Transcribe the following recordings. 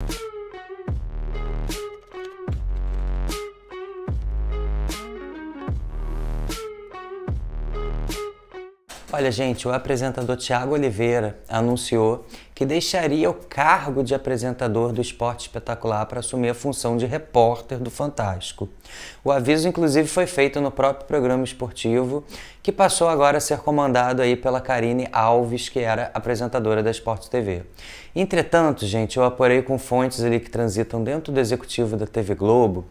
Thank you Olha, gente, o apresentador Tiago Oliveira anunciou que deixaria o cargo de apresentador do Esporte Espetacular para assumir a função de repórter do Fantástico. O aviso, inclusive, foi feito no próprio programa esportivo, que passou agora a ser comandado aí pela Karine Alves, que era apresentadora da Esporte TV. Entretanto, gente, eu apurei com fontes ali que transitam dentro do executivo da TV Globo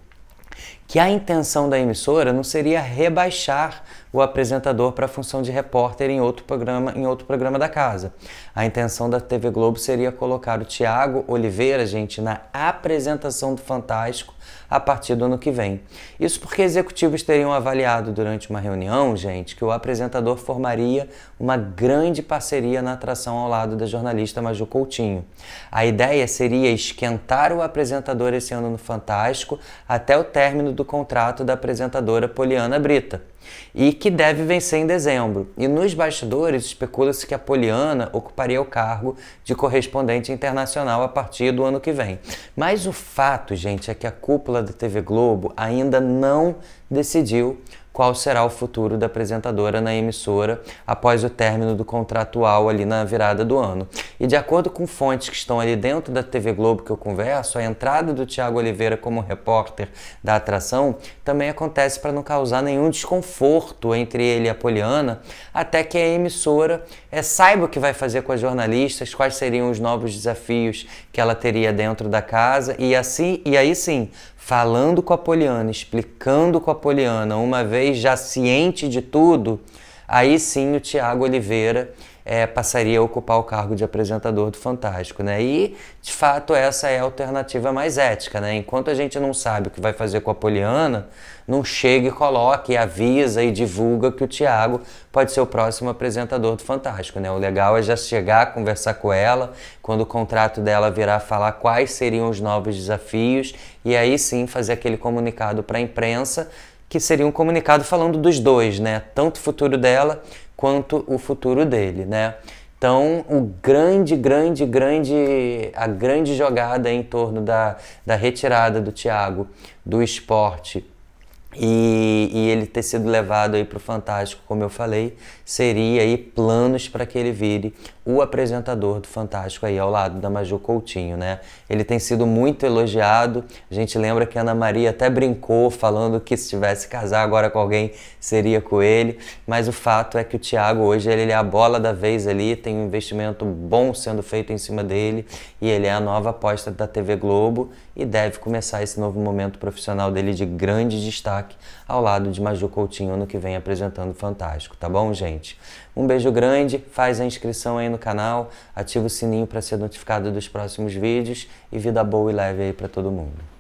que a intenção da emissora não seria rebaixar o apresentador para a função de repórter em outro programa, em outro programa da casa. A intenção da TV Globo seria colocar o Tiago Oliveira, gente, na apresentação do Fantástico a partir do ano que vem. Isso porque executivos teriam avaliado durante uma reunião, gente, que o apresentador formaria uma grande parceria na atração ao lado da jornalista Maju Coutinho. A ideia seria esquentar o apresentador esse ano no Fantástico até o teste término do contrato da apresentadora Poliana Brita e que deve vencer em dezembro. E nos bastidores especula-se que a Poliana ocuparia o cargo de correspondente internacional a partir do ano que vem. Mas o fato, gente, é que a cúpula da TV Globo ainda não decidiu qual será o futuro da apresentadora na emissora após o término do contratual ali na virada do ano. E de acordo com fontes que estão ali dentro da TV Globo que eu converso, a entrada do Tiago Oliveira como repórter da atração também acontece para não causar nenhum desconforto entre ele e a Poliana, até que a emissora é, saiba o que vai fazer com as jornalistas, quais seriam os novos desafios que ela teria dentro da casa e assim e aí sim falando com a Poliana, explicando com a Poliana, uma vez já ciente de tudo, aí sim o Tiago Oliveira é, passaria a ocupar o cargo de apresentador do Fantástico, né? E, de fato, essa é a alternativa mais ética, né? Enquanto a gente não sabe o que vai fazer com a Poliana, não chega e coloca e avisa e divulga que o Tiago pode ser o próximo apresentador do Fantástico, né? O legal é já chegar, conversar com ela, quando o contrato dela virar falar quais seriam os novos desafios e aí sim fazer aquele comunicado para a imprensa que seria um comunicado falando dos dois, né? Tanto o futuro dela quanto o futuro dele, né? Então, o grande, grande, grande, a grande jogada em torno da, da retirada do Thiago do esporte e, e, ele ter sido levado aí para o Fantástico, como eu falei, seria aí planos para que ele vire o apresentador do Fantástico aí ao lado da Maju Coutinho, né? Ele tem sido muito elogiado. A gente lembra que a Ana Maria até brincou falando que se tivesse casar agora com alguém seria com ele, mas o fato é que o Thiago hoje ele é a bola da vez ali, tem um investimento bom sendo feito em cima dele e ele é a nova aposta da TV Globo e deve começar esse novo momento profissional dele de grande destaque ao lado de Maju Coutinho, ano que vem apresentando Fantástico, tá bom, gente? Um beijo grande, faz a inscrição aí no canal, ativa o sininho para ser notificado dos próximos vídeos e vida boa e leve aí para todo mundo.